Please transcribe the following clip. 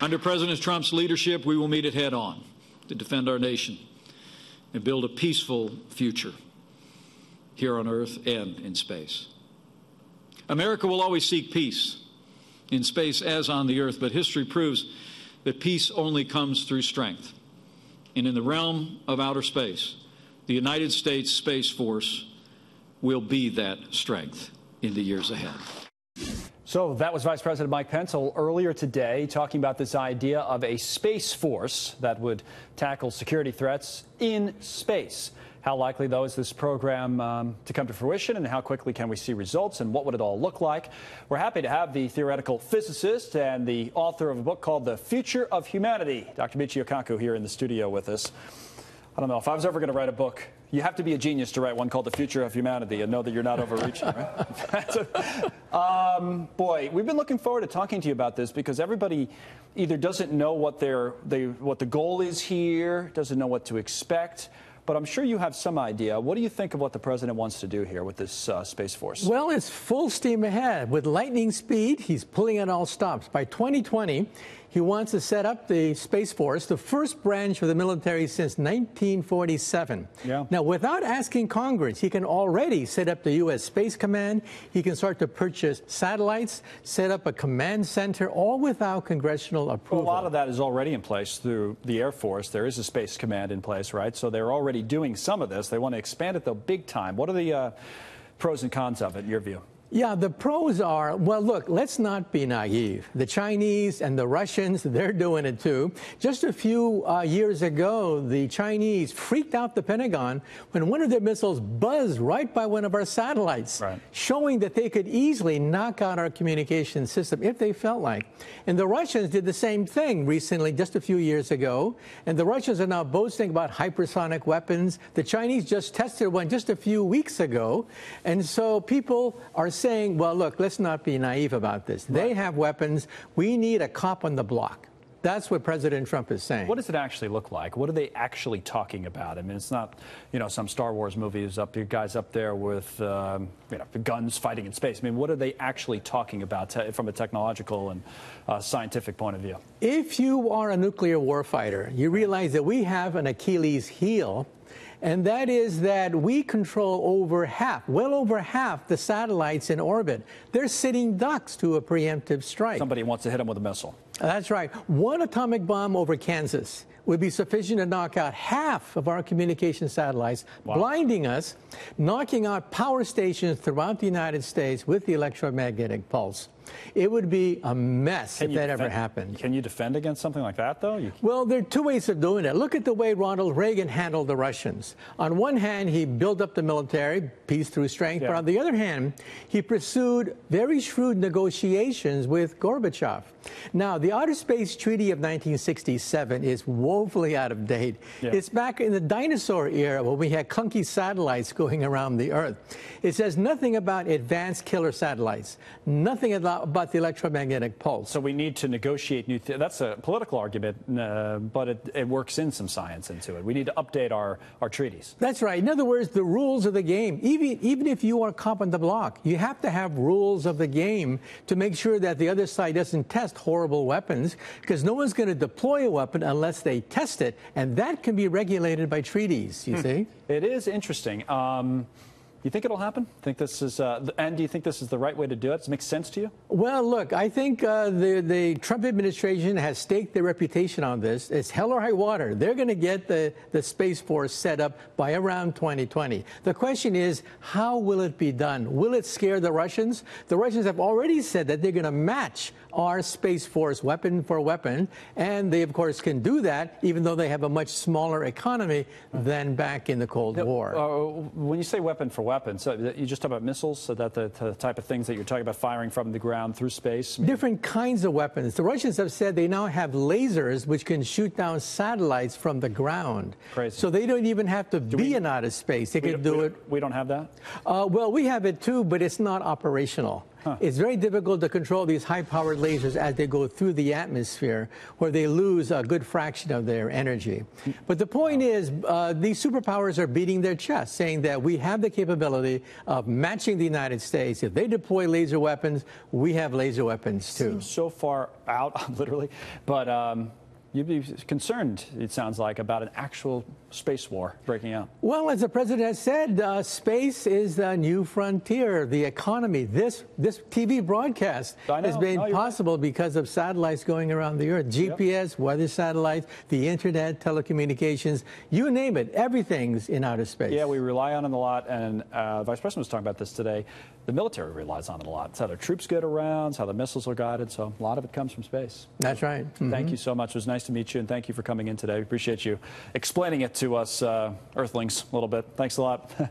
Under President Trump's leadership, we will meet it head on to defend our nation and build a peaceful future here on Earth and in space. America will always seek peace in space as on the Earth, but history proves that peace only comes through strength. And in the realm of outer space, the United States Space Force will be that strength in the years ahead. So that was Vice President Mike Pence earlier today talking about this idea of a space force that would tackle security threats in space. How likely, though, is this program um, to come to fruition, and how quickly can we see results, and what would it all look like? We're happy to have the theoretical physicist and the author of a book called The Future of Humanity, Dr. Michio Kaku, here in the studio with us. I don't know if I was ever going to write a book you have to be a genius to write one called The Future of Humanity and know that you're not overreaching, right? um, boy, we've been looking forward to talking to you about this because everybody either doesn't know what, their, they, what the goal is here, doesn't know what to expect but I'm sure you have some idea. What do you think of what the president wants to do here with this uh, Space Force? Well, it's full steam ahead. With lightning speed, he's pulling at all stops. By 2020, he wants to set up the Space Force, the first branch of the military since 1947. Yeah. Now, without asking Congress, he can already set up the U.S. Space Command. He can start to purchase satellites, set up a command center, all without congressional approval. Well, a lot of that is already in place through the Air Force. There is a Space Command in place, right? So they're already doing some of this. They want to expand it, though, big time. What are the uh, pros and cons of it, in your view? Yeah, the pros are well, look, let's not be naive. The Chinese and the Russians, they're doing it too. Just a few uh, years ago, the Chinese freaked out the Pentagon when one of their missiles buzzed right by one of our satellites, right. showing that they could easily knock out our communication system if they felt like. And the Russians did the same thing recently, just a few years ago. And the Russians are now boasting about hypersonic weapons. The Chinese just tested one just a few weeks ago. And so people are saying, saying, well, look, let's not be naive about this. Right. They have weapons. We need a cop on the block. That's what President Trump is saying. What does it actually look like? What are they actually talking about? I mean, it's not, you know, some Star Wars movies up, guys up there with, um, you know, guns fighting in space. I mean, what are they actually talking about from a technological and uh, scientific point of view? If you are a nuclear warfighter, you realize that we have an Achilles heel, and that is that we control over half, well over half, the satellites in orbit. They're sitting ducks to a preemptive strike. Somebody wants to hit them with a missile. That's right. One atomic bomb over Kansas would be sufficient to knock out half of our communication satellites, wow. blinding us, knocking out power stations throughout the United States with the electromagnetic pulse. It would be a mess can if that defend, ever happened. Can you defend against something like that, though? You... Well, there are two ways of doing it. Look at the way Ronald Reagan handled the Russians. On one hand, he built up the military, peace through strength. Yeah. But on the other hand, he pursued very shrewd negotiations with Gorbachev. Now, the Outer Space Treaty of 1967 is woefully out of date. Yeah. It's back in the dinosaur era when we had clunky satellites going around the Earth. It says nothing about advanced killer satellites, nothing about the electromagnetic pulse. So we need to negotiate new. that's a political argument, uh, but it, it, works in some science into it. We need to update our, our treaties. That's right. In other words, the rules of the game. Even even if you are cop on the block, you have to have rules of the game to make sure that the other side doesn't test horrible weapons because no one's going to deploy a weapon unless they test it, and that can be regulated by treaties, you hmm. see? It is interesting. Um... You think it'll happen? Think this is, uh, and do you think this is the right way to do it? Does it make sense to you? Well, look, I think uh, the the Trump administration has staked their reputation on this. It's hell or high water. They're going to get the the space force set up by around 2020. The question is, how will it be done? Will it scare the Russians? The Russians have already said that they're going to match our space force weapon for weapon, and they of course can do that, even though they have a much smaller economy than back in the Cold War. Uh, when you say weapon for weapon weapons. So you just talk about missiles, so that the, the, type of things that you're talking about firing from the ground through space. Maybe? Different kinds of weapons. The Russians have said they now have lasers which can shoot down satellites from the ground. Crazy. So they don't even have to do be we, in outer space. They can do we, it. We don't have that. Uh, well, we have it too, but it's not operational. Huh. It's very difficult to control these high-powered lasers as they go through the atmosphere, where they lose a good fraction of their energy. But the point wow. is, uh, these superpowers are beating their chest, saying that we have the capability of matching the United States. If they deploy laser weapons, we have laser weapons too. Seems so far out, literally, but. Um, you'd be concerned, it sounds like, about an actual space war breaking out? Well, as the president has said, uh, space is the new frontier. The economy, this this TV broadcast has been no, possible right. because of satellites going around the Earth, GPS, yep. weather satellites, the internet, telecommunications, you name it. Everything's in outer space. Yeah, we rely on it a lot, and uh, Vice President was talking about this today. The military relies on it a lot. It's how the troops get around, it's how the missiles are guided. So a lot of it comes from space. That's right. Mm -hmm. Thank mm-hmm. you so much. It was nice to meet you, and thank you for coming in today. We appreciate you explaining it to to us uh, Earthlings a little bit. Thanks a lot.